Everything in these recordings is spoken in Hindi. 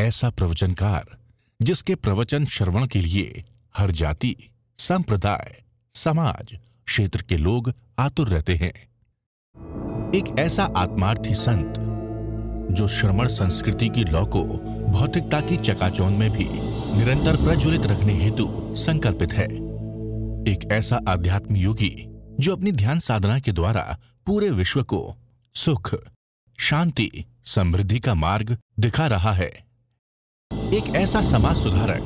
ऐसा प्रवचनकार जिसके प्रवचन श्रवण के लिए हर जाति संप्रदाय समाज क्षेत्र के लोग आतुर रहते हैं एक ऐसा आत्मार्थी संत जो श्रमण संस्कृति की लौ को भौतिकता की चकाचौंध में भी निरंतर प्रज्वलित रखने हेतु संकल्पित है एक ऐसा आध्यात्म योगी जो अपनी ध्यान साधना के द्वारा पूरे विश्व को सुख शांति समृद्धि का मार्ग दिखा रहा है एक ऐसा समाज सुधारक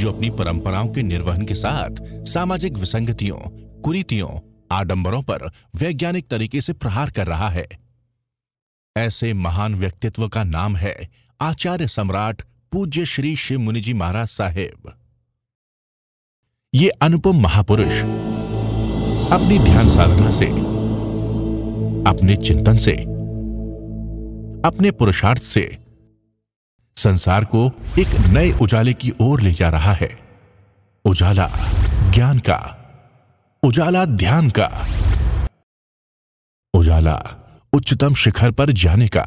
जो अपनी परंपराओं के निर्वहन के साथ सामाजिक विसंगतियों कुरीतियों आडंबरों पर वैज्ञानिक तरीके से प्रहार कर रहा है ऐसे महान व्यक्तित्व का नाम है आचार्य सम्राट पूज्य श्री शिव मुनिजी महाराज साहेब ये अनुपम महापुरुष अपनी ध्यान साधना से अपने चिंतन से अपने पुरुषार्थ से संसार को एक नए उजाले की ओर ले जा रहा है उजाला ज्ञान का उजाला ध्यान का उजाला उच्चतम शिखर पर जाने का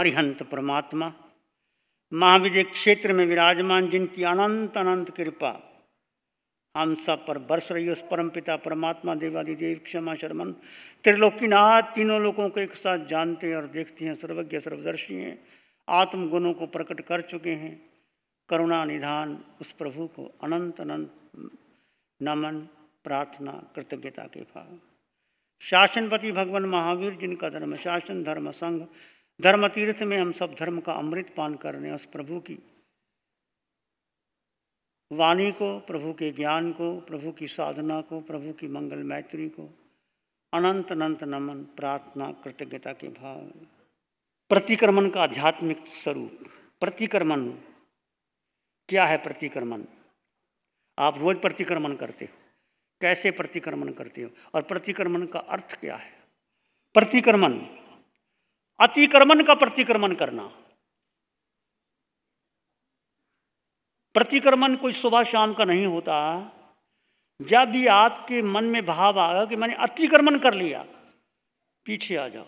अरिहंत परमात्मा महाविजय क्षेत्र में विराजमान जिनकी अनंत अनंत कृपा हम सब पर बरस रही उस परम पिता परमात्मा देवादि देव क्षमा शर्मन त्रिलोकीनाथ तीनों लोगों को एक साथ जानते और देखते हैं सर्वज्ञ सर्वदर्शी हैं आत्म गुणों को प्रकट कर चुके हैं करुणा निधान उस प्रभु को अनंत अनंत नमन प्रार्थना कृतज्ञता के भाव शासनपति भगवान महावीर जिनका धर्म शासन धर्म संघ धर्म तीर्थ में हम सब धर्म का अमृत पान कर रहे हैं उस प्रभु की वाणी को प्रभु के ज्ञान को प्रभु की साधना को प्रभु की मंगल मैत्री को अनंत अनंत नमन प्रार्थना कृतज्ञता के भाव प्रतिक्रमण का आध्यात्मिक स्वरूप प्रतिक्रमण क्या है प्रतिक्रमण आप रोज प्रतिक्रमण करते हो कैसे प्रतिक्रमण करते हो और प्रतिक्रमण का अर्थ क्या है प्रतिक्रमण अतिक्रमण का प्रतिक्रमण करना प्रतिक्रमण कोई सुबह शाम का नहीं होता जब भी आपके मन में भाव आया कि मैंने अतिक्रमण कर लिया पीछे आ जाओ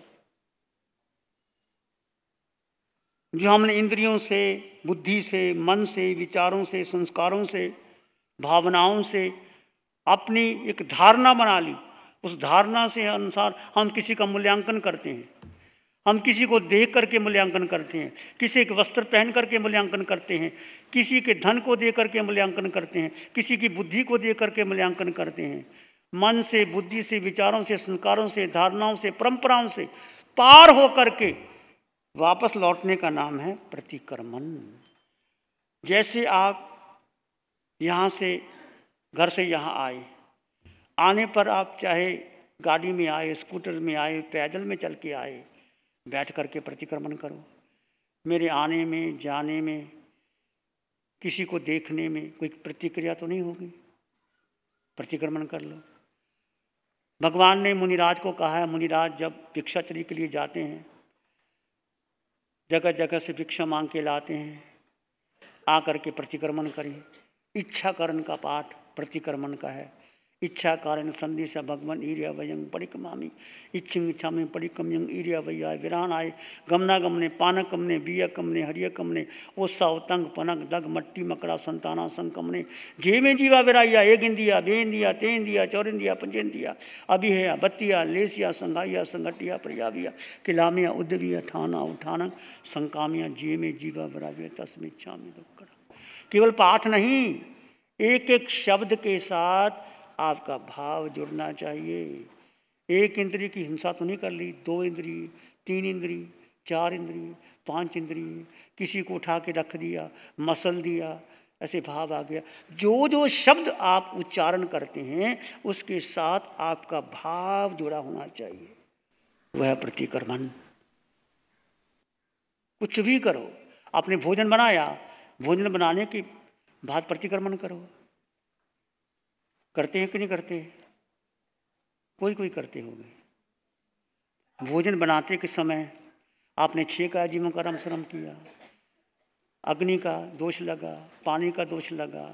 जो हमने इंद्रियों से बुद्धि से मन से विचारों से संस्कारों से भावनाओं से अपनी एक धारणा बना ली उस धारणा से अनुसार हम किसी का मूल्यांकन करते हैं हम किसी को देख करके मूल्यांकन करते हैं किसी एक वस्त्र पहन करके मूल्यांकन करते हैं किसी के धन को दे करके मूल्यांकन करते हैं किसी की बुद्धि को दे करके मूल्यांकन करते हैं मन से बुद्धि से विचारों से संस्कारों से धारणाओं से परंपराओं से पार हो करके वापस लौटने का नाम है प्रतिक्रमण जैसे आप यहाँ से घर से यहाँ आए आने पर आप चाहे गाड़ी में आए स्कूटर में आए पैदल में चल के आए बैठ कर के प्रतिक्रमण करो मेरे आने में जाने में किसी को देखने में कोई प्रतिक्रिया तो नहीं होगी प्रतिक्रमण कर लो भगवान ने मुनिराज को कहा है मुनिराज जब भिक्षाचरी के लिए जाते हैं जगह जगह से भिक्षा मांग के लाते हैं आकर के प्रतिक्रमण करें इच्छाकरण का पाठ प्रतिक्रमण का है इच्छा कारण संदेश भगवान ईरिया वयंग परिकमामी इच्छिंग इच्छा में परिकमयंग ईरिया वैयाय विरान आय गमना गमने पानक कमने बिया कमने हरिय कमने ओसा उतंग पनक दग मट्टी मकड़ा संताना संकमने जे में जीवा विराइया एक इंदिया बे इंदिया ते इंदिया चौर इंदिया चौरिंदिया इंदिया अभिहया बत्तिया लेसिया संघाइया संगटिया प्रयाविया किलामिया उदविया ठाना उठानंग संकामिया जे में जीवा विराविया तस्मिच्छा में दुख केवल पाठ नहीं एक एक शब्द के साथ आपका भाव जुड़ना चाहिए एक इंद्री की हिंसा तो नहीं कर ली दो इंद्री तीन इंद्री चार इंद्री पांच इंद्री किसी को उठा के रख दिया मसल दिया ऐसे भाव आ गया जो जो शब्द आप उच्चारण करते हैं उसके साथ आपका भाव जुड़ा होना चाहिए वह प्रतिक्रमण कुछ भी करो आपने भोजन बनाया भोजन बनाने के बाद प्रतिक्रमण करो करते हैं कि नहीं करते हैं कोई कोई करते होंगे भोजन बनाते के समय आपने छः का जीवन का रम श्रम किया अग्नि का दोष लगा पानी का दोष लगा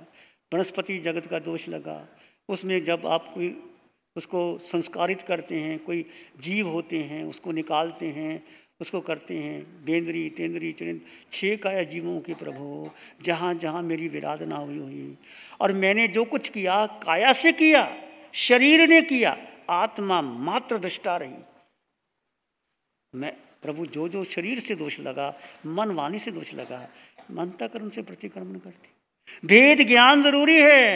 वनस्पति जगत का दोष लगा उसमें जब आप कोई उसको संस्कारित करते हैं कोई जीव होते हैं उसको निकालते हैं उसको करते हैं बेंद्री तेंद्री चरिंद छः काया जीवों के प्रभु जहाँ जहाँ मेरी विराधना हुई हुई और मैंने जो कुछ किया काया से किया शरीर ने किया आत्मा मात्र दृष्टा रही मैं प्रभु जो जो शरीर से दोष लगा मन वाणी से दोष लगा मनता कर्म से प्रतिक्रमण करती भेद ज्ञान जरूरी है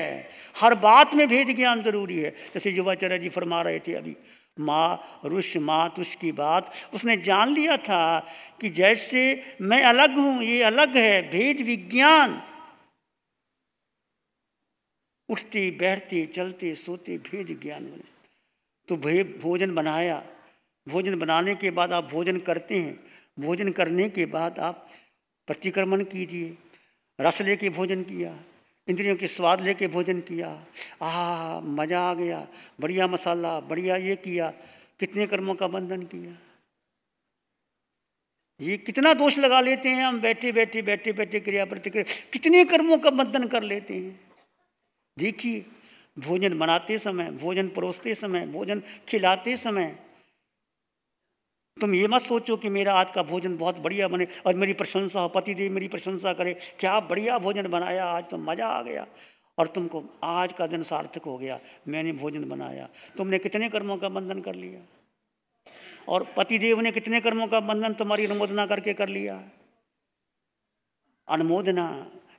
हर बात में भेद ज्ञान जरूरी है जैसे युवाचार्य जी फरमा रहे थे अभी माँ रुष माँ तुष की बात उसने जान लिया था कि जैसे मैं अलग हूँ ये अलग है भेद विज्ञान उठती बैठती चलती सोती भेद ज्ञान बने तो भेद भोजन बनाया भोजन बनाने के बाद आप भोजन करते हैं भोजन करने के बाद आप प्रतिक्रमण कीजिए रस लेके भोजन किया इंद्रियों के स्वाद लेके भोजन किया आह मज़ा आ गया बढ़िया मसाला बढ़िया ये किया कितने कर्मों का बंधन किया ये कितना दोष लगा लेते हैं हम बैठे बैठे बैठे बैठे क्रिया प्रतिक्रिया कितने कर्मों का बंधन कर लेते हैं देखिए भोजन बनाते समय भोजन परोसते समय भोजन खिलाते समय तुम ये मत सोचो कि मेरा आज का भोजन बहुत बढ़िया बने और मेरी प्रशंसा हो पतिदेव मेरी प्रशंसा करे क्या बढ़िया भोजन बनाया आज तो मज़ा आ गया और तुमको आज का दिन सार्थक हो गया मैंने भोजन बनाया तुमने कितने कर्मों का बंधन कर लिया और पतिदेव ने कितने कर्मों का बंधन तुम्हारी अनुमोदना करके कर लिया अनुमोदना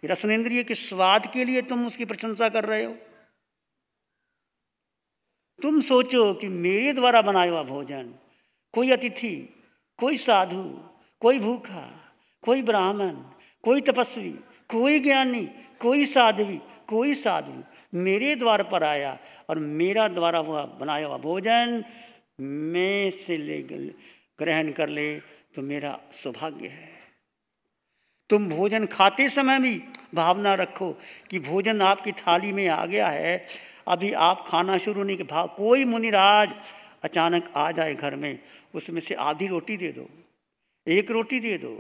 रसनेन्द्रिय के स्वाद के लिए तुम उसकी प्रशंसा कर रहे हो तुम सोचो कि मेरे द्वारा बनाया हुआ भोजन कोई अतिथि कोई साधु कोई भूखा कोई ब्राह्मण कोई तपस्वी कोई ज्ञानी कोई साध्वी कोई साधु मेरे द्वार पर आया और मेरा द्वारा हुआ बनाया हुआ भोजन मैं से ले ग्रहण कर ले तो मेरा सौभाग्य है तुम भोजन खाते समय भी भावना रखो कि भोजन आपकी थाली में आ गया है अभी आप खाना शुरू नहीं के भाव कोई मुनिराज अचानक आ जाए घर में उसमें से आधी रोटी दे दो एक रोटी दे दो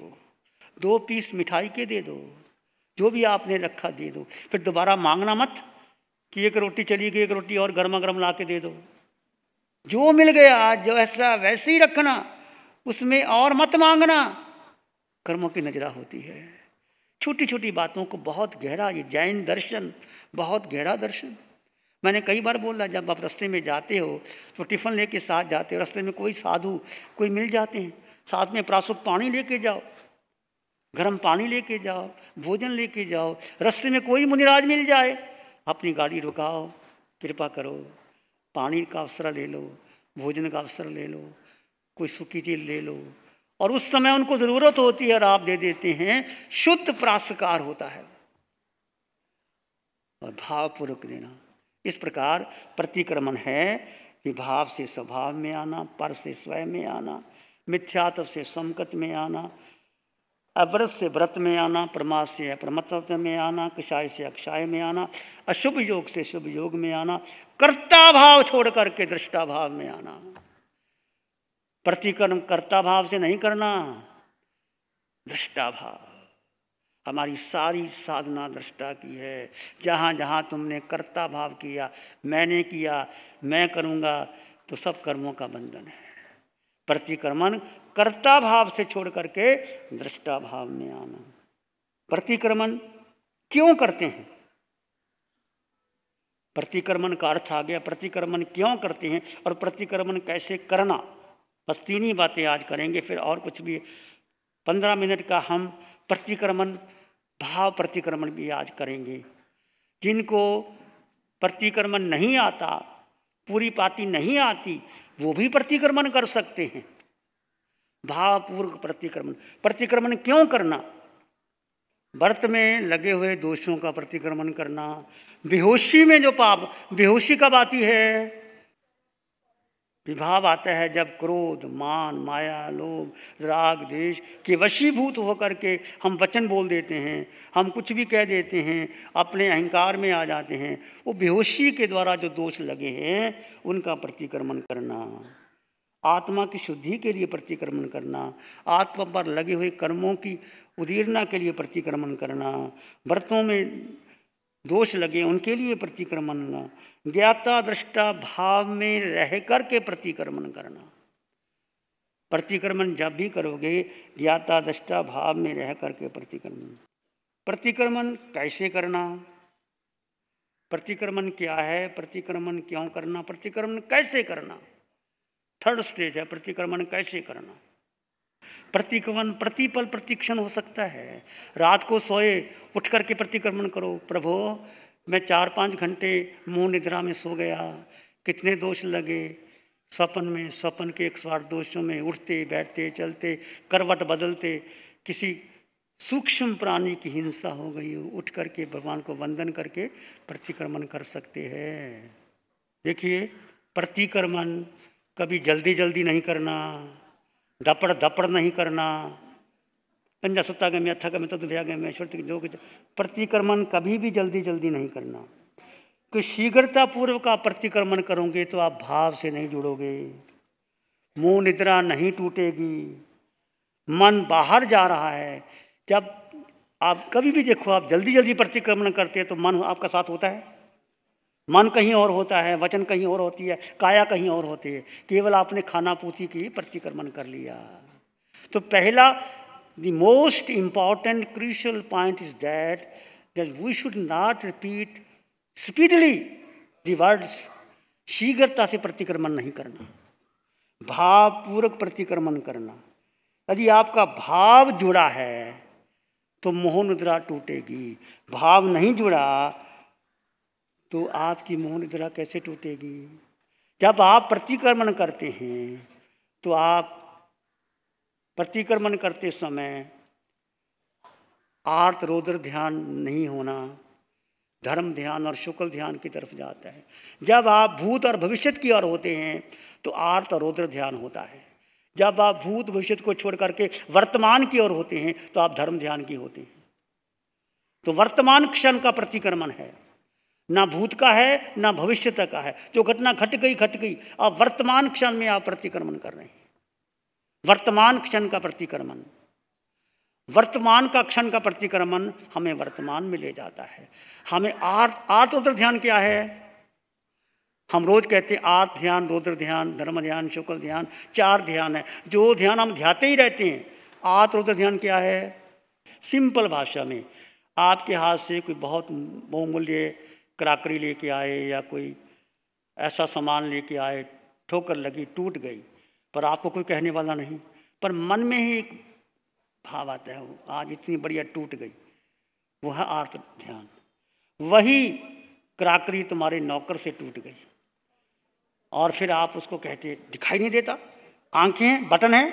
दो पीस मिठाई के दे दो जो भी आपने रखा दे दो फिर दोबारा मांगना मत कि एक रोटी चली गई एक रोटी और गर्मा गर्म ला के दे दो जो मिल गया जो ऐसा वैसे ही रखना उसमें और मत मांगना कर्मों की नजरा होती है छोटी छोटी बातों को बहुत गहरा ये जैन दर्शन बहुत गहरा दर्शन मैंने कई बार बोला जब आप रास्ते में जाते हो तो टिफ़न लेके साथ जाते हो रास्ते में कोई साधु कोई मिल जाते हैं साथ में प्रासुप पानी लेके जाओ गर्म पानी लेके जाओ भोजन लेके जाओ रास्ते में कोई मुनिराज मिल जाए अपनी गाड़ी रुकाओ कृपा करो पानी का अवसर ले लो भोजन का अवसर ले लो कोई सूखी चील ले लो और उस समय उनको ज़रूरत होती है और आप दे देते हैं शुद्ध प्रासकार होता है और भावपूर्वक देना इस प्रकार प्रतिक्रमण है विभाव से स्वभाव में आना पर से स्वयं में आना मिथ्यात्व से समकत में आना अव्रत से व्रत में आना प्रमा से अप्रमत्व में आना कषाय से अक्षाय में आना अशुभ योग से शुभ योग में आना कर्ता भाव छोड़ करके दृष्टा भाव में आना प्रतिक्रम कर्ता भाव से नहीं करना दृष्टा भाव हमारी सारी साधना दृष्टा की है जहाँ जहाँ तुमने कर्ता भाव किया मैंने किया मैं करूँगा तो सब कर्मों का बंधन है प्रतिक्रमण कर्ता भाव से छोड़ करके दृष्टा भाव में आना प्रतिक्रमण क्यों करते हैं प्रतिक्रमण का अर्थ आ गया प्रतिक्रमण क्यों करते हैं और प्रतिक्रमण कैसे करना बस तीन ही बातें आज करेंगे फिर और कुछ भी पंद्रह मिनट का हम प्रतिक्रमण भाव प्रतिक्रमण भी आज करेंगे जिनको प्रतिक्रमण नहीं आता पूरी पार्टी नहीं आती वो भी प्रतिक्रमण कर सकते हैं भावपूर्वक प्रतिक्रमण प्रतिक्रमण क्यों करना व्रत में लगे हुए दोषों का प्रतिक्रमण करना बेहोशी में जो पाप बेहोशी कब आती है विभाव आता है जब क्रोध मान माया लोभ राग द्वेष के वशीभूत होकर के हम वचन बोल देते हैं हम कुछ भी कह देते हैं अपने अहंकार में आ जाते हैं वो बेहोशी के द्वारा जो दोष लगे हैं उनका प्रतिक्रमण करना आत्मा की शुद्धि के लिए प्रतिक्रमण करना आत्मा पर लगे हुए कर्मों की उदीर्णा के लिए प्रतिक्रमण करना व्रतों में दोष लगे उनके लिए प्रतिक्रमण ज्ञाता दृष्टा भाव में रह कर के प्रतिक्रमण करना प्रतिक्रमण जब भी करोगे ज्ञाता दृष्टा भाव में रह कर के प्रतिक्रमण प्रतिक्रमण कैसे करना प्रतिक्रमण क्या है प्रतिक्रमण क्यों करना प्रतिक्रमण कैसे करना थर्ड स्टेज है प्रतिक्रमण कैसे करना प्रतिक्रमण प्रतिपल प्रतिक्षण हो सकता है रात को सोए उठ करके प्रतिक्रमण करो प्रभो मैं चार पाँच घंटे मुँह निद्रा में सो गया कितने दोष लगे स्वपन में स्वपन के एक स्वार्थ दोषों में उठते बैठते चलते करवट बदलते किसी सूक्ष्म प्राणी की हिंसा हो गई उठ करके भगवान को वंदन करके प्रतिक्रमण कर सकते हैं देखिए प्रतिक्रमण कभी जल्दी जल्दी नहीं करना दपड़ दपड़ नहीं करना अंजा सत्ता गम्य श्रुति जो कुछ प्रतिक्रमण कभी भी जल्दी जल्दी नहीं करना तो शीघ्रता पूर्वक आप प्रतिक्रमण करोगे तो आप भाव से नहीं जुड़ोगे मुँह निद्रा नहीं टूटेगी मन बाहर जा रहा है जब आप कभी भी देखो आप जल्दी जल्दी प्रतिक्रमण करते हैं तो मन आपका साथ होता है मन कहीं और होता है वचन कहीं और होती है काया कहीं और होती है केवल आपने खाना पूर्ति की प्रतिक्रमण कर लिया तो पहला The most important crucial point is that, that we should not repeat speedily the words शीघ्रता से प्रतिक्रमण नहीं करना भावपूर्वक प्रतिक्रमण करना यदि आपका भाव जुड़ा है तो मोह निद्रा टूटेगी भाव नहीं जुड़ा तो आपकी मोह निद्रा कैसे टूटेगी जब आप प्रतिक्रमण करते हैं तो आप प्रतिक्रमण करते समय आर्त रोद्र ध्यान नहीं होना धर्म ध्यान और शुक्ल ध्यान की तरफ जाता है जब आप भूत और भविष्य की ओर होते हैं तो आर्त और रोद्र ध्यान होता है जब आप भूत भविष्य को छोड़ करके वर्तमान की ओर होते हैं तो आप धर्म ध्यान की होते हैं तो वर्तमान क्षण का प्रतिक्रमण है ना भूत का है ना भविष्यता का है जो घटना घट गई घट गई अब वर्तमान क्षण में आप प्रतिक्रमण कर रहे हैं वर्तमान क्षण का प्रतिक्रमण वर्तमान का क्षण का प्रतिक्रमण हमें वर्तमान में ले जाता है हमें आर्ट आर्ट रुद्र ध्यान क्या है हम रोज कहते हैं आर्ट ध्यान रुद्र ध्यान धर्म ध्यान शुक्ल ध्यान चार ध्यान है जो ध्यान हम ध्याते ही रहते हैं आर्ट रुद्र ध्यान क्या है सिंपल भाषा में आपके हाथ से कोई बहुत बहुमूल्य क्राकरी लेके आए या कोई ऐसा सामान लेके आए ठोकर लगी टूट गई पर आपको कोई कहने वाला नहीं पर मन में ही एक भाव आता है वो आज इतनी बढ़िया टूट गई वो है आर्त ध्यान वही क्राकरी तुम्हारे नौकर से टूट गई और फिर आप उसको कहते दिखाई नहीं देता आंखें हैं बटन है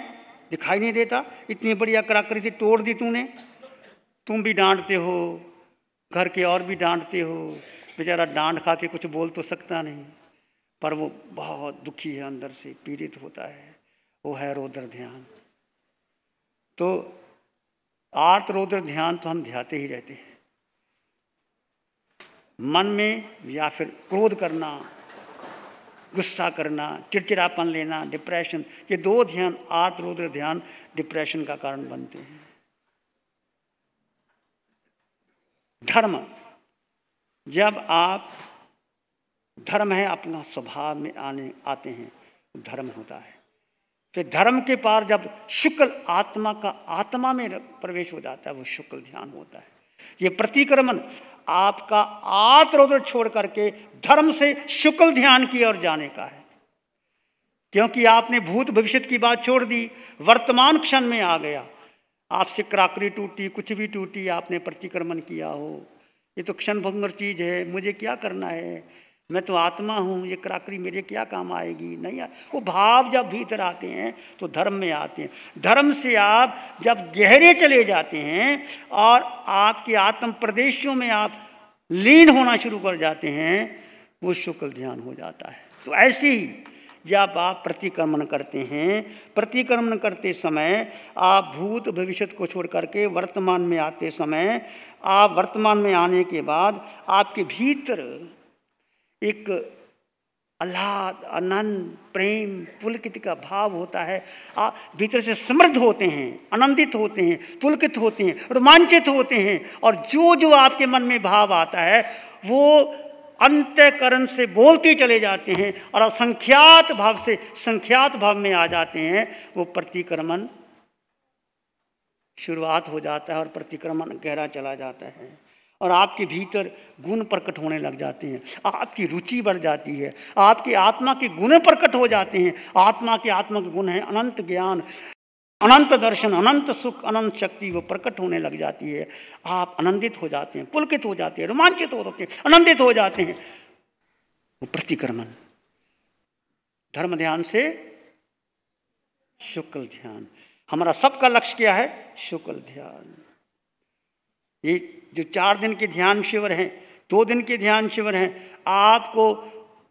दिखाई नहीं देता इतनी बढ़िया क्राकरी थी तोड़ दी तूने तुम भी डांटते हो घर के और भी डांटते हो बेचारा डांट खा के कुछ बोल तो सकता नहीं पर वो बहुत दुखी है अंदर से पीड़ित होता है वो है रोद्र ध्यान तो आर्त रोद्र ध्यान तो हम ध्याते ही रहते हैं मन में या फिर क्रोध करना गुस्सा करना चिड़चिड़ापन लेना डिप्रेशन ये दो ध्यान आर्त रोद्र ध्यान डिप्रेशन का कारण बनते हैं धर्म जब आप धर्म है अपना स्वभाव में आने आते हैं धर्म होता है फिर धर्म के पार जब शुक्ल आत्मा का आत्मा में प्रवेश हो जाता है वो शुक्ल ध्यान होता है ये प्रतिक्रमण आपका आत्रोद्र छोड़ करके धर्म से शुक्ल ध्यान की ओर जाने का है क्योंकि आपने भूत भविष्य की बात छोड़ दी वर्तमान क्षण में आ गया आपसे क्राकरी टूटी कुछ भी टूटी आपने प्रतिक्रमण किया हो ये तो क्षण भंगर चीज़ है मुझे क्या करना है मैं तो आत्मा हूँ ये क्राकरी मेरे क्या काम आएगी नहीं वो भाव जब भीतर आते हैं तो धर्म में आते हैं धर्म से आप जब गहरे चले जाते हैं और आपके आत्म प्रदेशों में आप लीन होना शुरू कर जाते हैं वो शुक्ल ध्यान हो जाता है तो ऐसे ही जब आप प्रतिक्रमण करते हैं प्रतिक्रमण करते समय आप भूत भविष्य को छोड़ करके वर्तमान में आते समय आप वर्तमान में आने के बाद आपके भीतर एक आह्लाद आनंद प्रेम पुलकित का भाव होता है आ, भीतर से समृद्ध होते हैं आनंदित होते हैं पुलकित होते हैं रोमांचित होते हैं और जो जो आपके मन में भाव आता है वो अंत्यकरण से बोलते चले जाते हैं और असंख्यात भाव से संख्यात भाव में आ जाते हैं वो प्रतिक्रमण शुरुआत हो जाता है और प्रतिक्रमण गहरा चला जाता है और आपके भीतर गुण प्रकट होने लग जाते हैं आपकी रुचि बढ़ जाती है आपकी आत्मा के गुण प्रकट हो जाते हैं आत्मा के आत्मा के गुण हैं अनंत ज्ञान अनंत दर्शन अनंत सुख अनंत शक्ति वो प्रकट होने लग जाती है आप आनंदित हो जाते हैं पुलकित हो जाते हैं रोमांचित हो जाते हैं आनंदित हो जाते हैं वो प्रतिक्रमण धर्म ध्यान से शुक्ल ध्यान हमारा सबका लक्ष्य क्या है शुक्ल ध्यान ये जो चार दिन के ध्यान शिविर हैं दो दिन के ध्यान शिविर हैं आपको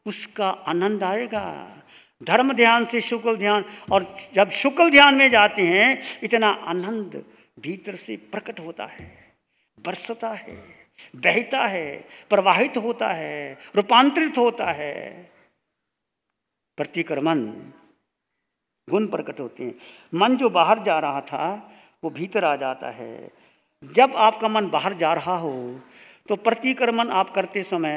उसका आनंद आएगा धर्म ध्यान से शुक्ल ध्यान और जब शुक्ल ध्यान में जाते हैं इतना आनंद भीतर से प्रकट होता है बरसता है बहता है प्रवाहित होता है रूपांतरित होता है प्रतिक्रमण गुण प्रकट होते हैं मन जो बाहर जा रहा था वो भीतर आ जाता है जब आपका मन बाहर जा रहा हो तो प्रतिक्रमण आप करते समय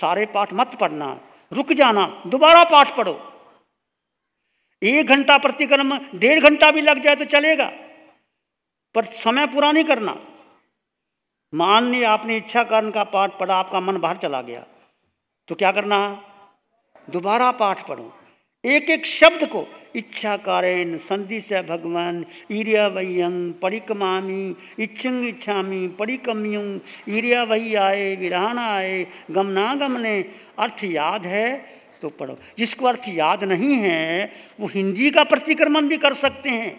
सारे पाठ मत पढ़ना रुक जाना दोबारा पाठ पढ़ो एक घंटा प्रतिक्रम डेढ़ घंटा भी लग जाए तो चलेगा पर समय पूरा नहीं करना मान ली आपने इच्छा कर्ण का पाठ पढ़ा आपका मन बाहर चला गया तो क्या करना दोबारा पाठ पढ़ो एक एक शब्द को इच्छा कारेण संधि से भगवान ईरिया वह्यंग परिकमामी इच्छंग इच्छामी परिकम्यूं ईरिया वही आए विराना आए गमने अर्थ याद है तो पढ़ो जिसको अर्थ याद नहीं है वो हिंदी का प्रतिक्रमण भी कर सकते हैं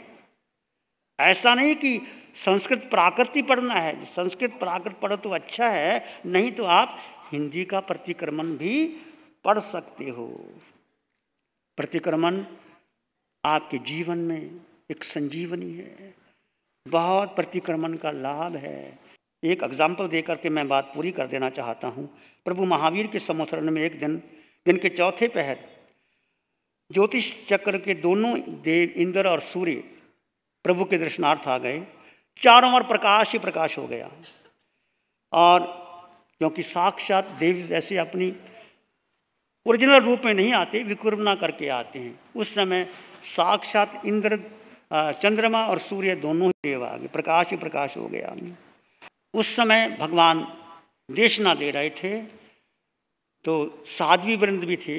ऐसा नहीं कि संस्कृत प्राकृति पढ़ना है संस्कृत प्राकृत पढ़ो तो अच्छा है नहीं तो आप हिंदी का प्रतिक्रमण भी पढ़ सकते हो प्रतिक्रमण आपके जीवन में एक संजीवनी है बहुत प्रतिक्रमण का लाभ है एक एग्जाम्पल दे करके मैं बात पूरी कर देना चाहता हूँ प्रभु महावीर के समोसरण में एक दिन दिन के चौथे पहर ज्योतिष चक्र के दोनों देव इंद्र और सूर्य प्रभु के दर्शनार्थ आ गए चारों ओर प्रकाश ही प्रकाश हो गया और क्योंकि साक्षात देव वैसे अपनी ओरिजिनल रूप में नहीं आते विकुर्बना करके आते हैं उस समय साक्षात इंद्र चंद्रमा और सूर्य दोनों ही देव आ गए प्रकाश ही प्रकाश हो गया उस समय भगवान देशना दे रहे थे तो साध्वी वृंद भी थे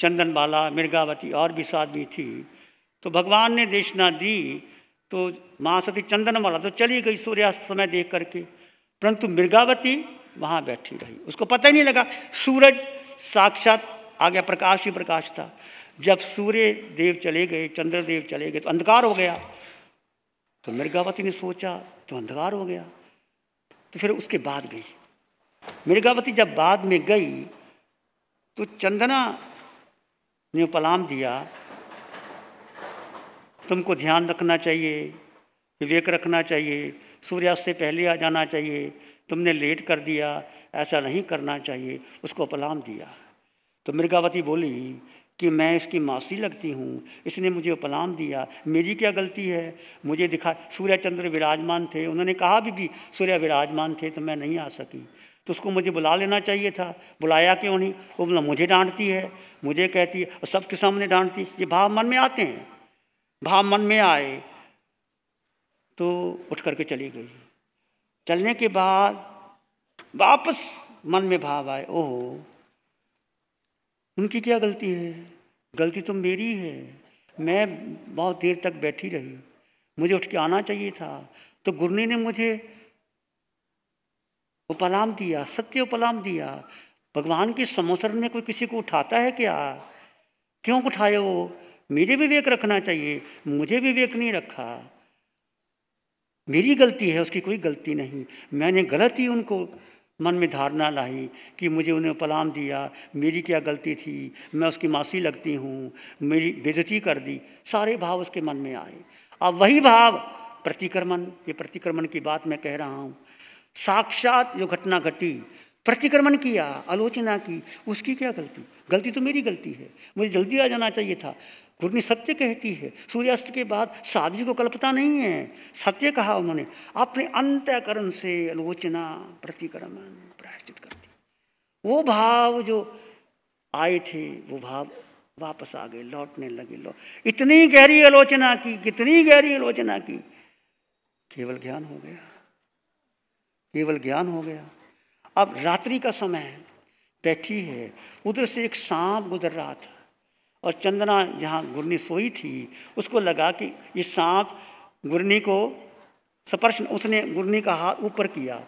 चंदन बाला मृगावती और भी साध्वी थी तो भगवान ने देशना दी तो माँ सती चंदन वाला तो चली गई सूर्यास्त समय देख करके परंतु मृगावती वहाँ बैठी रही उसको पता ही नहीं लगा सूरज साक्षात आ गया प्रकाश ही प्रकाश था जब सूर्य देव चले गए चंद्रदेव चले गए तो अंधकार हो गया तो मृगावती ने सोचा तो अंधकार हो गया तो फिर उसके बाद गई मृगावती जब बाद में गई तो चंदना ने पलाम दिया तुमको ध्यान रखना चाहिए विवेक रखना चाहिए सूर्यास्त से पहले आ जाना चाहिए तुमने लेट कर दिया ऐसा नहीं करना चाहिए उसको पलाम दिया तो मृगावती बोली कि मैं इसकी मासी लगती हूँ इसने मुझे उपनाम दिया मेरी क्या गलती है मुझे दिखा सूर्य चंद्र विराजमान थे उन्होंने कहा भी कि सूर्य विराजमान थे तो मैं नहीं आ सकी तो उसको मुझे बुला लेना चाहिए था बुलाया क्यों नहीं वो बोला मुझे डांटती है मुझे कहती है और सबके सामने डांटती ये भाव मन में आते हैं भाव मन में आए तो उठ करके चली गई चलने के बाद वापस मन में भाव आए ओहो उनकी क्या गलती है गलती तो मेरी है मैं बहुत देर तक बैठी रही मुझे उठ के आना चाहिए था तो गुरनी ने मुझे उपलाम दिया सत्य उपलाम दिया भगवान के समोसर में कोई किसी को उठाता है क्या क्यों उठाए वो मेरे विवेक रखना चाहिए मुझे विवेक नहीं रखा मेरी गलती है उसकी कोई गलती नहीं मैंने गलत ही उनको मन में धारणा लाई कि मुझे उन्हें पलाम दिया मेरी क्या गलती थी मैं उसकी मासी लगती हूँ मेरी बेजती कर दी सारे भाव उसके मन में आए अब वही भाव प्रतिक्रमण ये प्रतिक्रमण की बात मैं कह रहा हूँ साक्षात जो घटना घटी प्रतिक्रमण किया आलोचना की उसकी क्या गलती गलती तो मेरी गलती है मुझे जल्दी आ जाना चाहिए था घुटनी सत्य कहती है सूर्यास्त के बाद साध्वी को कल्पता नहीं है सत्य कहा उन्होंने अपने अंतकरण से आलोचना प्रतिक्रमण प्रायश्चित दी वो भाव जो आए थे वो भाव वापस आ गए लौटने लगे लौट इतनी गहरी आलोचना की कितनी गहरी आलोचना की केवल ज्ञान हो गया केवल ज्ञान हो गया अब रात्रि का समय बैठी है उधर से एक सांप गुजर रहा था और चंदना जहाँ गुरनी सोई थी उसको लगा कि ये सांप गुरनी को स्पर्श उसने गुरनी का हाथ ऊपर किया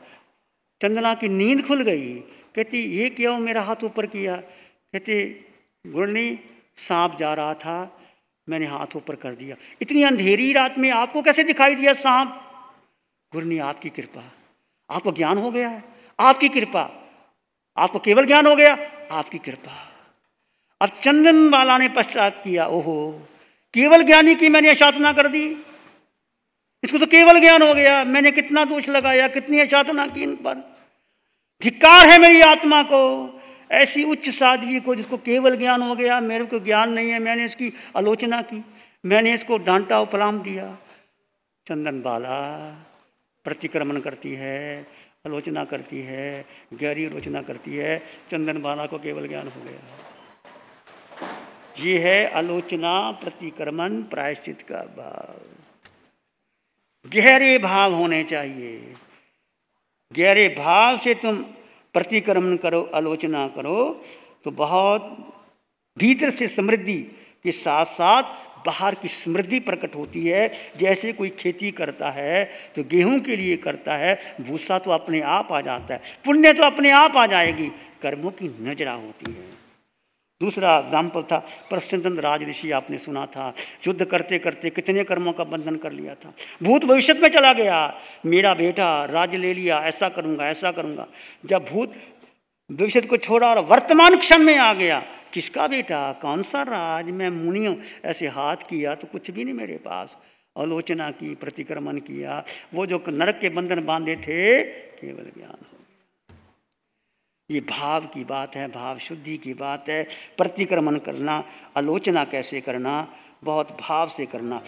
चंदना की नींद खुल गई कहती ये क्यों मेरा हाथ ऊपर किया कहती गुरनी सांप जा रहा था मैंने हाथ ऊपर कर दिया इतनी अंधेरी रात में आपको कैसे दिखाई दिया सांप गुरनी आपकी कृपा आपको ज्ञान हो गया है आपकी कृपा आपको केवल ज्ञान हो गया आपकी कृपा और चंदन बाला ने पश्चात किया ओहो केवल ज्ञानी की मैंने अशातना कर दी इसको तो केवल ज्ञान हो गया मैंने कितना दोष लगाया कितनी अशातना की इन पर धिकार है मेरी आत्मा को ऐसी उच्च साधवी को जिसको केवल ज्ञान हो गया मेरे को ज्ञान नहीं है मैंने इसकी आलोचना की मैंने इसको डांटा उपलाम दिया चंदन बाला प्रतिक्रमण करती है आलोचना करती है गहरी आलोचना करती है चंदन बाला को केवल ज्ञान हो गया ये है आलोचना प्रतिक्रमण प्रायश्चित का भाव गहरे भाव होने चाहिए गहरे भाव से तुम प्रतिक्रमण करो आलोचना करो तो बहुत भीतर से समृद्धि के साथ साथ बाहर की समृद्धि प्रकट होती है जैसे कोई खेती करता है तो गेहूं के लिए करता है भूसा तो अपने आप आ जाता है पुण्य तो अपने आप आ जाएगी कर्मों की नजरा होती है दूसरा एग्जाम्पल था राज ऋषि आपने सुना था युद्ध करते करते कितने कर्मों का बंधन कर लिया था भूत भविष्य में चला गया मेरा बेटा राज्य ले लिया ऐसा करूँगा ऐसा करूँगा जब भूत भविष्य को छोड़ा और वर्तमान क्षण में आ गया किसका बेटा कौन सा राज मैं मुनि ऐसे हाथ किया तो कुछ भी नहीं मेरे पास आलोचना की प्रतिक्रमण किया वो जो नरक के बंधन बांधे थे केवल ज्ञान हो ये भाव की बात है भाव शुद्धि की बात है प्रतिक्रमण करना आलोचना कैसे करना बहुत भाव से करना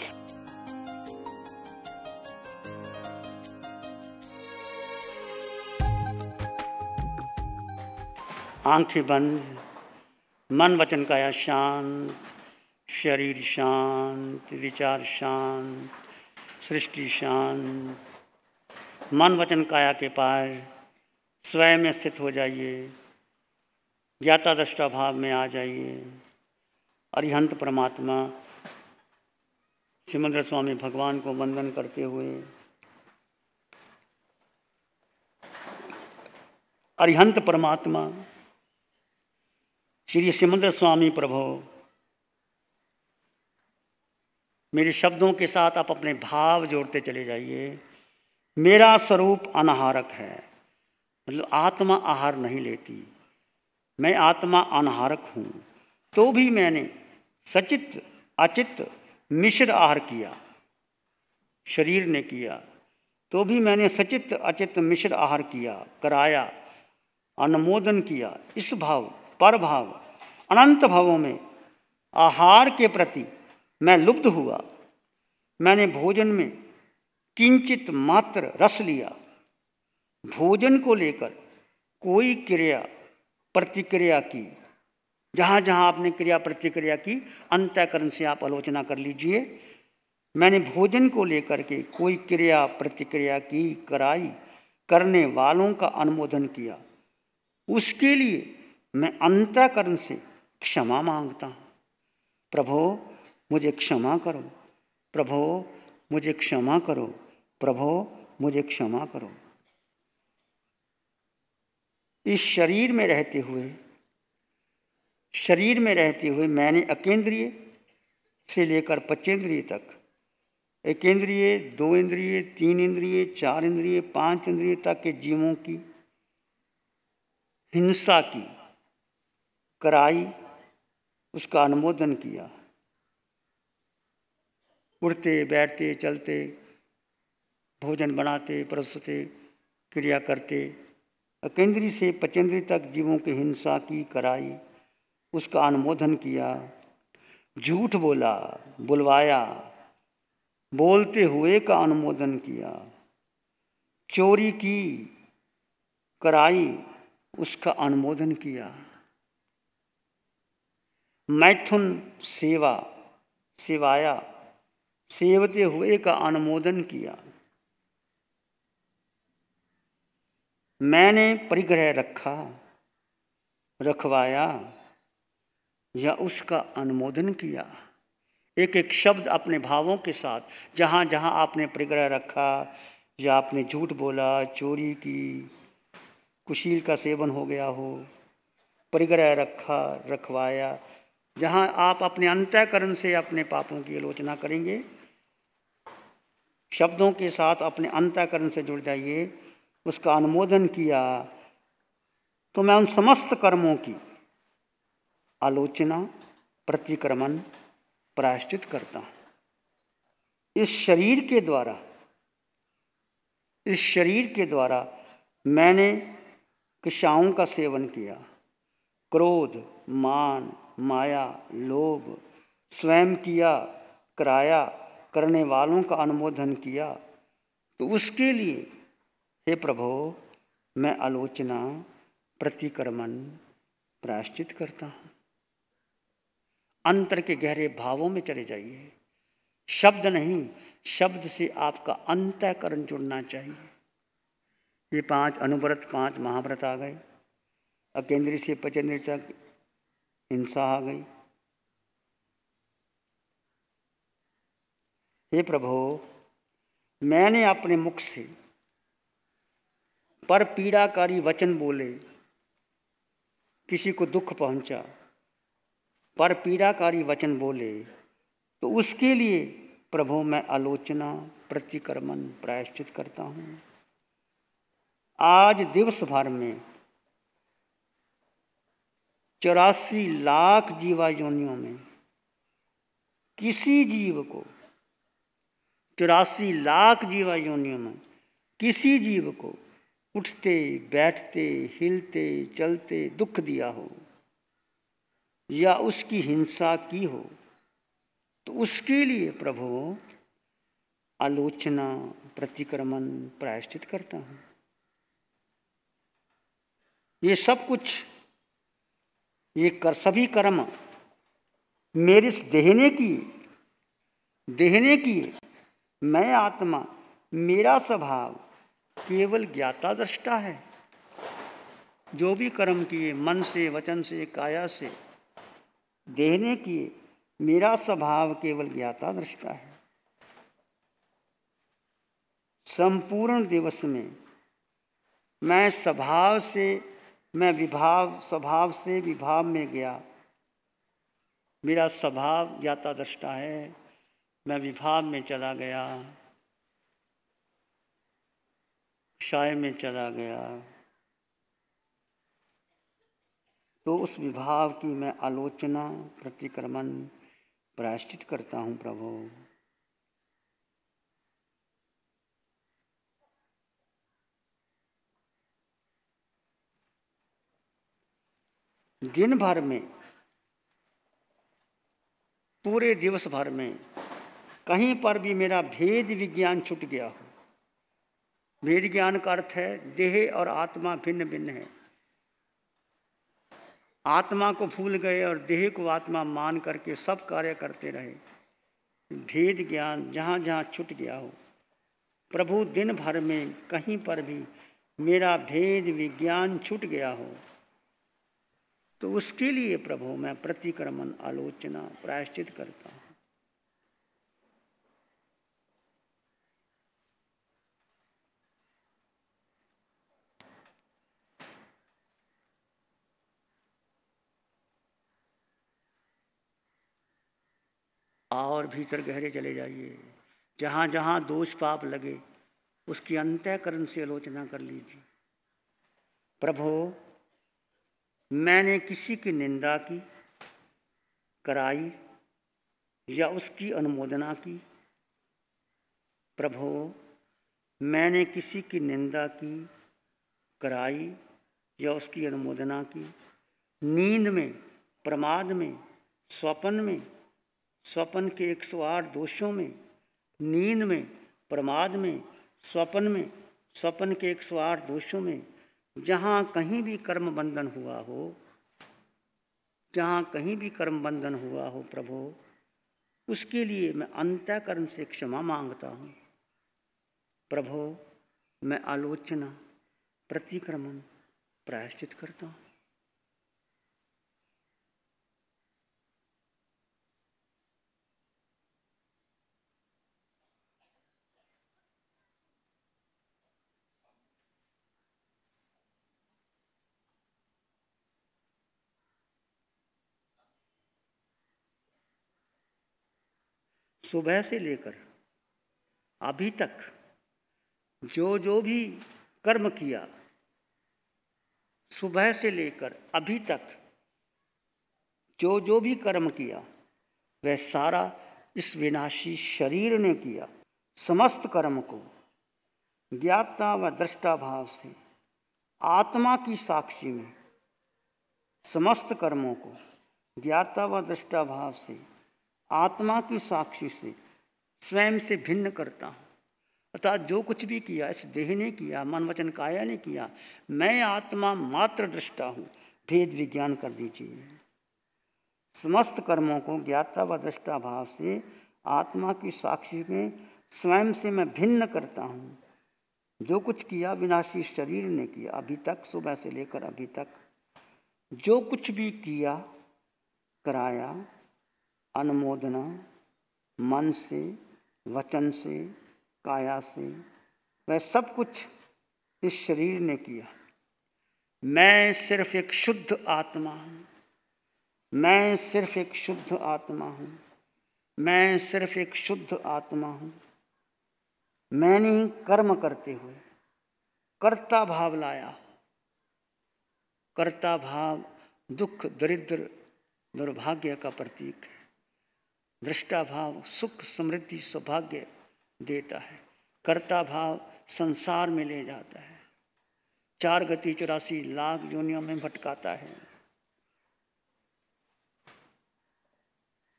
आंखें बंद मन वचन काया शांत शरीर शांत विचार शांत सृष्टि शांत मन वचन काया के पास स्वयं में स्थित हो जाइए ज्ञाता दृष्टा भाव में आ जाइए अरिहंत परमात्मा सिमंद्र स्वामी भगवान को वंदन करते हुए अरिहंत परमात्मा श्री सिमंद्र स्वामी प्रभो मेरे शब्दों के साथ आप अपने भाव जोड़ते चले जाइए मेरा स्वरूप अनाहारक है मतलब आत्मा आहार नहीं लेती मैं आत्मा अनहारक हूँ तो भी मैंने सचित अचित मिश्र आहार किया शरीर ने किया तो भी मैंने सचित अचित मिश्र आहार किया कराया अनुमोदन किया इस भाव पर भाव अनंत भावों में आहार के प्रति मैं लुप्त हुआ मैंने भोजन में किंचित मात्र रस लिया भोजन को लेकर कोई क्रिया प्रतिक्रिया की जहाँ जहाँ आपने क्रिया प्रतिक्रिया की अंतःकरण से आप आलोचना कर लीजिए मैंने भोजन को लेकर के कोई क्रिया प्रतिक्रिया की कराई करने वालों का अनुमोदन किया उसके लिए मैं अंतःकरण से क्षमा मांगता हूँ प्रभो मुझे क्षमा करो प्रभो मुझे क्षमा करो प्रभो मुझे क्षमा करो इस शरीर में रहते हुए शरीर में रहते हुए मैंने अकेंद्रिय से लेकर पचेंद्रिय तक एक इंद्रिय दो इंद्रिय तीन इंद्रिय चार इंद्रिय पांच इंद्रिय तक के जीवों की हिंसा की कराई उसका अनुमोदन किया उड़ते बैठते चलते भोजन बनाते परसते क्रिया करते अकेंद्री से पचेंद्री तक जीवों की हिंसा की कराई उसका अनुमोदन किया झूठ बोला बुलवाया बोलते हुए का अनुमोदन किया चोरी की कराई उसका अनुमोदन किया मैथुन सेवा सेवाया सेवते हुए का अनुमोदन किया मैंने परिग्रह रखा रखवाया या उसका अनुमोदन किया एक एक शब्द अपने भावों के साथ जहाँ जहाँ आपने परिग्रह रखा या आपने झूठ बोला चोरी की कुशील का सेवन हो गया हो परिग्रह रखा रखवाया जहाँ आप अपने अंतःकरण से अपने पापों की आलोचना करेंगे शब्दों के साथ अपने अंतःकरण से जुड़ जाइए उसका अनुमोदन किया तो मैं उन समस्त कर्मों की आलोचना प्रतिक्रमण प्रायश्चित करता हूँ इस शरीर के द्वारा इस शरीर के द्वारा मैंने किसाओं का सेवन किया क्रोध मान माया लोभ स्वयं किया कराया करने वालों का अनुमोदन किया तो उसके लिए हे प्रभो मैं आलोचना प्रतिक्रमण प्रायश्चित करता हूँ अंतर के गहरे भावों में चले जाइए शब्द नहीं शब्द से आपका अंतःकरण जुड़ना चाहिए ये पांच अनुव्रत पांच महाव्रत आ गए अकेंद्रीय से पचेंद्रीय तक हिंसा आ गई हे प्रभो मैंने अपने मुख से पर पीड़ाकारी वचन बोले किसी को दुख पहुंचा पर पीड़ाकारी वचन बोले तो उसके लिए प्रभु मैं आलोचना प्रतिक्रमण प्रायश्चित करता हूँ आज दिवस भर में चौरासी लाख जीवा योनियों में किसी जीव को चौरासी लाख जीवा योनियों में किसी जीव को उठते बैठते हिलते चलते दुख दिया हो या उसकी हिंसा की हो तो उसके लिए प्रभु आलोचना प्रतिक्रमण प्रायश्चित करता हूँ ये सब कुछ ये कर सभी कर्म मेरे इस देहने की देहने की मैं आत्मा मेरा स्वभाव केवल ज्ञाता दृष्टा है जो भी कर्म किए मन से वचन से काया से देने किए मेरा स्वभाव केवल ज्ञाता दृष्टा है संपूर्ण दिवस में मैं स्वभाव से मैं विभाव स्वभाव से विभाव में गया मेरा स्वभाव ज्ञाता दृष्टा है मैं विभाव में चला गया शाय में चला गया तो उस विभाव की मैं आलोचना प्रतिक्रमण प्रायश्चित करता हूँ प्रभु दिन भर में पूरे दिवस भर में कहीं पर भी मेरा भेद विज्ञान छूट गया हो भेद ज्ञान का अर्थ है देह और आत्मा भिन्न भिन्न है आत्मा को भूल गए और देह को आत्मा मान करके सब कार्य करते रहे भेद ज्ञान जहाँ जहाँ छुट गया हो प्रभु दिन भर में कहीं पर भी मेरा भेद विज्ञान छूट गया हो तो उसके लिए प्रभु मैं प्रतिक्रमण आलोचना प्रायश्चित करता हूँ और भीतर गहरे चले जाइए जहाँ जहाँ दोष पाप लगे उसकी अंत्यकरण से आलोचना कर लीजिए प्रभो मैंने किसी की निंदा की कराई या उसकी अनुमोदना की प्रभो मैंने किसी की निंदा की कराई या उसकी अनुमोदना की नींद में प्रमाद में स्वप्न में स्वपन के 108 दोषों में नींद में प्रमाद में स्वपन में स्वपन के 108 दोषों में जहाँ कहीं भी कर्म बंधन हुआ हो जहाँ कहीं भी कर्म बंधन हुआ हो प्रभु उसके लिए मैं अंतःकरण से क्षमा मांगता हूँ प्रभो मैं आलोचना प्रतिक्रमण प्रायश्चित करता हूँ सुबह से लेकर अभी तक जो जो भी कर्म किया सुबह से लेकर अभी तक जो जो भी कर्म किया वह सारा इस विनाशी शरीर ने किया समस्त कर्म को ज्ञाता व दृष्टा भाव से आत्मा की साक्षी में समस्त कर्मों को ज्ञाता व दृष्टा भाव से आत्मा की साक्षी से स्वयं से भिन्न करता हूँ अर्थात जो कुछ भी किया इस देह ने किया मन वचन काया ने किया मैं आत्मा मात्र दृष्टा हूँ भेद विज्ञान कर दीजिए समस्त कर्मों को ज्ञाता व दृष्टा भाव से आत्मा की साक्षी में स्वयं से मैं भिन्न करता हूँ जो कुछ किया विनाशी शरीर ने किया अभी तक सुबह से लेकर अभी तक जो कुछ भी किया कराया अनुमोदना मन से वचन से काया से वह सब कुछ इस शरीर ने किया मैं सिर्फ एक शुद्ध आत्मा हूँ मैं सिर्फ एक शुद्ध आत्मा हूँ मैं सिर्फ एक शुद्ध आत्मा हूँ मैंने कर्म करते हुए कर्ता भाव लाया कर्ता भाव दुख दरिद्र दुर्भाग्य का प्रतीक है दृष्टा भाव सुख समृद्धि सौभाग्य देता है कर्ता भाव संसार में ले जाता है चार गति चौरासी लाख योनियों में भटकाता है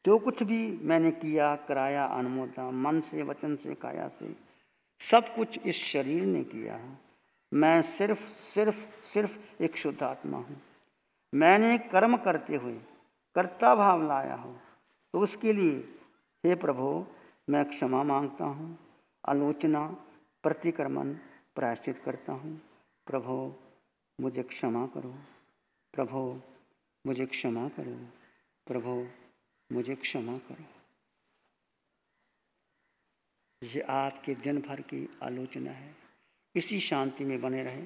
जो कुछ भी मैंने किया कराया अनुमोदा मन से वचन से काया से सब कुछ इस शरीर ने किया मैं सिर्फ सिर्फ सिर्फ एक शुद्ध आत्मा हूँ मैंने कर्म करते हुए कर्ता भाव लाया हो तो उसके लिए हे प्रभु मैं क्षमा मांगता हूँ आलोचना प्रतिक्रमण प्रायश्चित करता हूँ प्रभो मुझे क्षमा करो प्रभो मुझे क्षमा करो प्रभो मुझे क्षमा करो ये आपके दिन भर की आलोचना है इसी शांति में बने रहे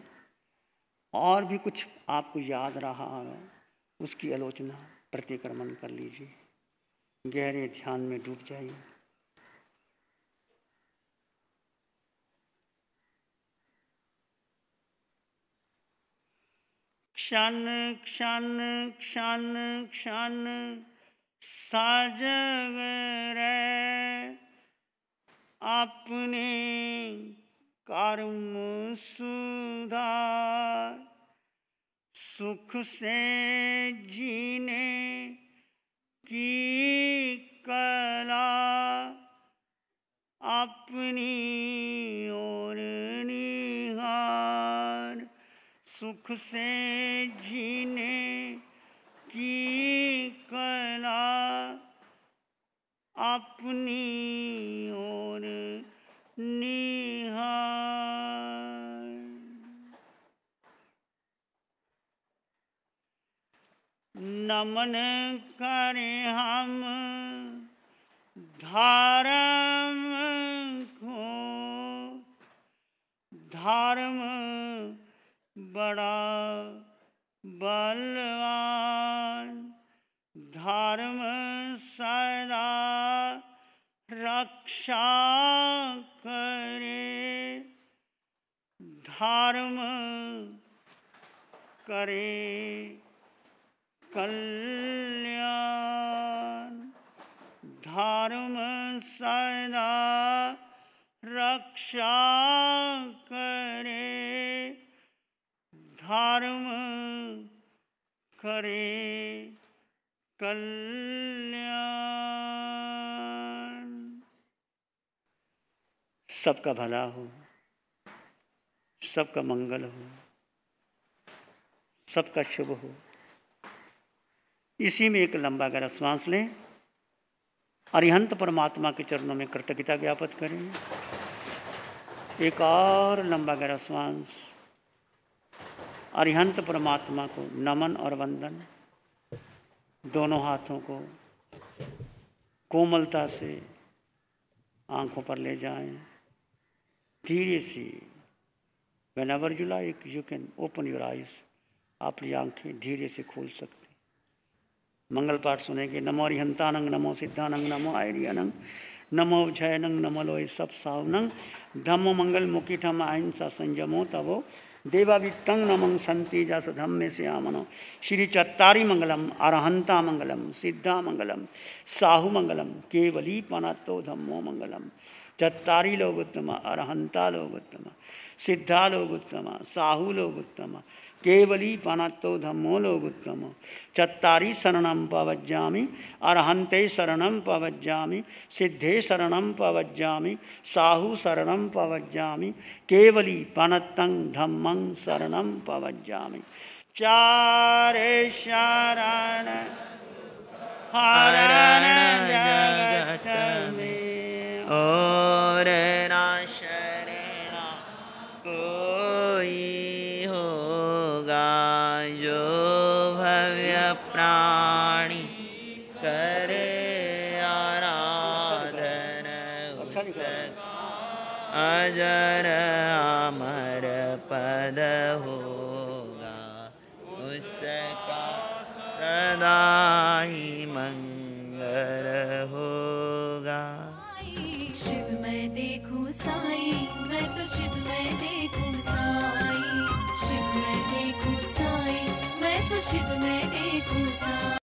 और भी कुछ आपको याद रहा उसकी आलोचना प्रतिक्रमण कर लीजिए गहरे ध्यान में डूब जाइए क्षण क्षण क्षण क्षण साजग रे अपने कर्म सुधार सुख से जीने सुख से जीने की कला अपनी ओर निहार नमन करें हम धारा धर्म करे कल्याण सबका भला हो सबका मंगल हो सबका शुभ हो इसी में एक लंबा गहरा श्वास लें अरिहंत परमात्मा के चरणों में कृतज्ञता ज्ञापन करें एक और लंबा गहरा श्वास अरिहंत परमात्मा को नमन और वंदन दोनों हाथों को कोमलता से आंखों पर ले जाएं धीरे से whenever you like you can open your eyes आप अपनी आंखें धीरे से खोल सकते मंगल पाठ सुनेंगे नमो अरिहंतानंग नमो सिद्धानंग नमो आयरियानंग नमो जयनंग नमो लोय सब सावनंग धम्म मंगल मुकिठम अहिंसा संयमो तवो देवा भी तंग नमं संति जस धम्मे श्यामनो श्री चत्तारी मंगलम अरहंता मंगलम सिद्धा मंगलम साहु मंगलम केवली पनत्तो धम्मो मंगलम चत्तारी लोगोत्तम अरहंता उत्तम सिद्धा लोगोत्तम साहु उत्तम केवली पनत्तो धम्मो उत्तम चत्तारी शरण पवज्जा अरहंते शरण पवज्जा सिद्धे शरण पवज्जा साहु शरण पवज्जा केवली पनत्तं धम्म शरण पवज्जा चारे शरण हरण जगत में और शिव में एक